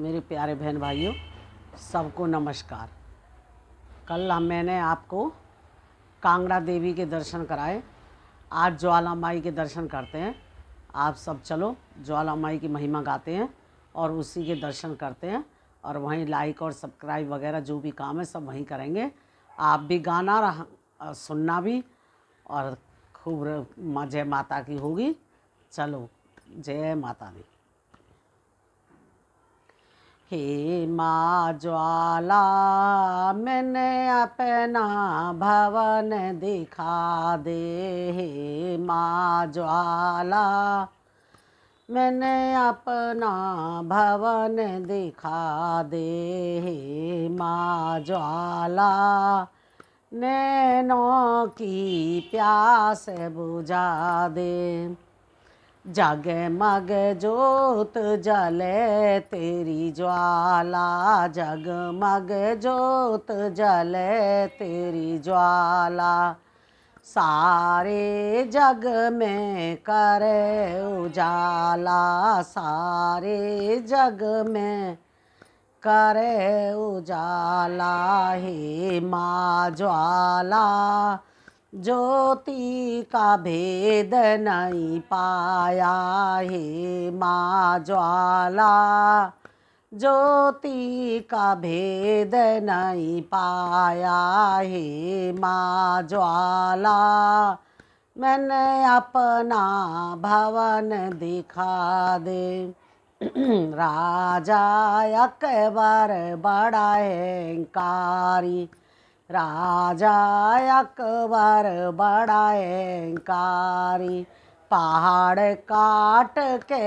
मेरे प्यारे बहन भाइयों सबको नमस्कार कल हम मैंने आपको कांगड़ा देवी के दर्शन कराए आज ज्वाला माई के दर्शन करते हैं आप सब चलो ज्वाला माई की महिमा गाते हैं और उसी के दर्शन करते हैं और वहीं लाइक और सब्सक्राइब वगैरह जो भी काम है सब वहीं करेंगे आप भी गाना रह, सुनना भी और खूब जय माता की होगी चलो जय माता दी हे माँ ज्वाला मैंने अपना भवन दिखा दे हे माँ ज्वाला मैंने अपना भवन दिखा दे हे माँ ज्वाला नैनों की प्यास बुझा दे जागे मग जोत जले तेरी ज्वाला जग मग जोत जले तेरी ज्वाला सारे जग में कर उजाला सारे जग में कर उजाला हे माँ ज्वाला ज्योति का भेद नहीं पाया हे माँ ज्वाला ज्योति का भेद नहीं पाया हे माँ ज्वाला मैंने अपना भवन दिखा दे राजा अकबर बड़ा है कारी राजा अकबर बड़ा एंकारी पहाड़ काट के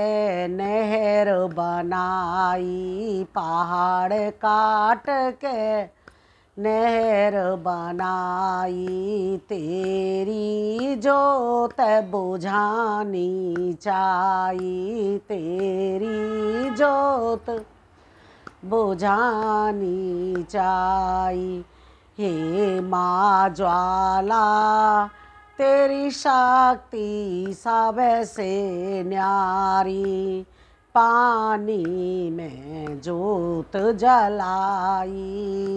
नहर बनाई पहाड़ काट के नहर बनाई तेरी जोत बुझानी चाई तेरी जोत बुझानी चाई हे माँ ज्वाला तेरी शक्ति सब से न्यारी पानी में जोत जलाई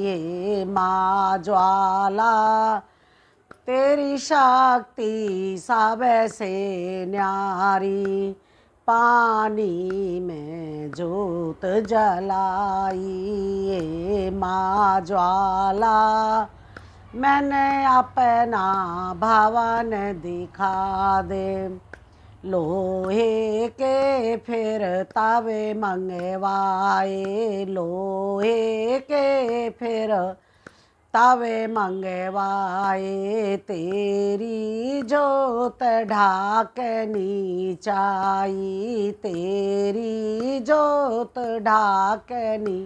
हे माँ ज्वाला तेरी शक्ति सब से न्यारी पानी में जोत जलाई माँ ज्वाला मैंने अपना भवन दिखा दे लोहे के फिर तवे मंगवाए लोहे के फिर तवे मंगवाए तेरी जोत ढाकनी चाई तेरी जोत ढाकनी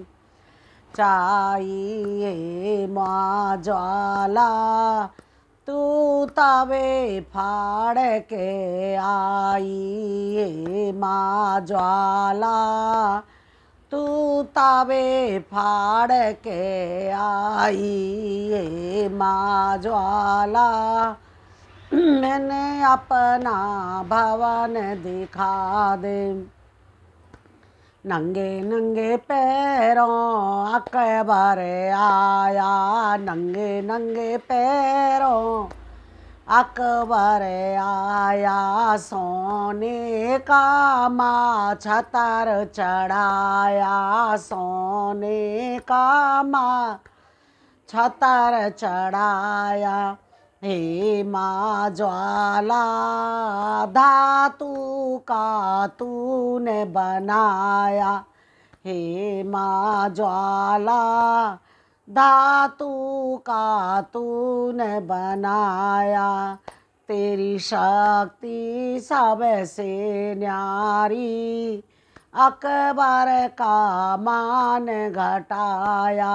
चाहिए माँ ज्वाला तू तवे फाड़ के आई माँ ज्वाला तू तावे फाड़ के आई माँ ज्वाला मैंने अपना भवन दिखा दे नंगे नंगे पैरों अकबर आया नंगे नंगे पैरों अकबर आया सोने का माँ छतर चढ़ाया सोने का माँ छतर चढ़ाया हे माँ ज्वाला धातु का तूने बनाया हे माँ ज्वाला धातु का तूने बनाया तेरी शक्ति सबसे न्यारी अकबर का मान घटाया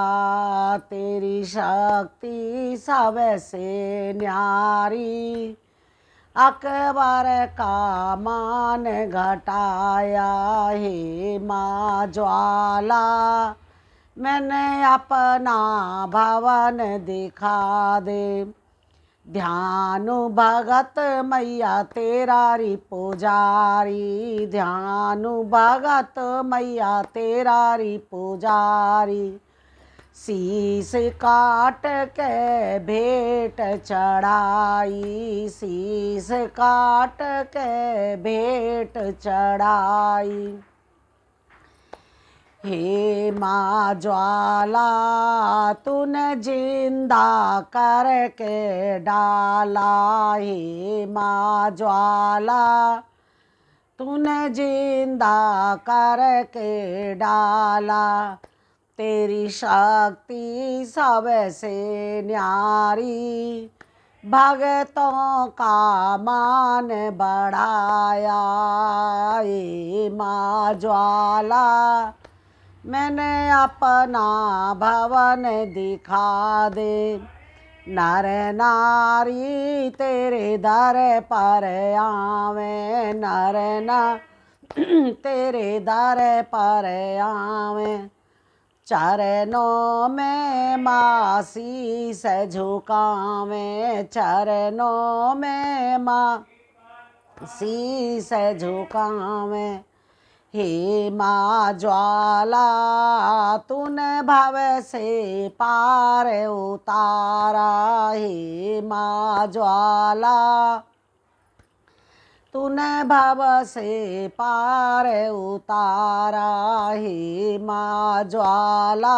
तेरी शक्ति सबसे न्यारी अकबर का मान घटाया हे माँ ज्वाला मैंने अपना भवन देखा दे ध्यान भगत मैया तेरा री पुजारी ध्यान भगत मैया तेरा री पुजारी शीश काट के भेंट चढ़ाई शीश काट के भेंट चढ़ाई हे माँ ज्वाला तूने जिंदा करके डाला हे माँ ज्वाला तूने जिंदा करके डाला तेरी शक्ति सबसे न्यारी भगतों का मान बढ़ाया हे माँ ज्वाला मैंने अपना भवन दिखा दे नर नारी तेरे दर पर आवे नर न तेरे दर पर आवे चरणों में मासी से झुकावे चरणों में मासी से झुकावे हे माँ ज्वाला तुन भव से पार उतारा हे माँ ज्वाला तुन भव से पार उतारा हे माँ ज्वाला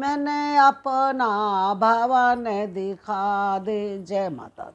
मैंने अपना भवन दिखा दे जय माता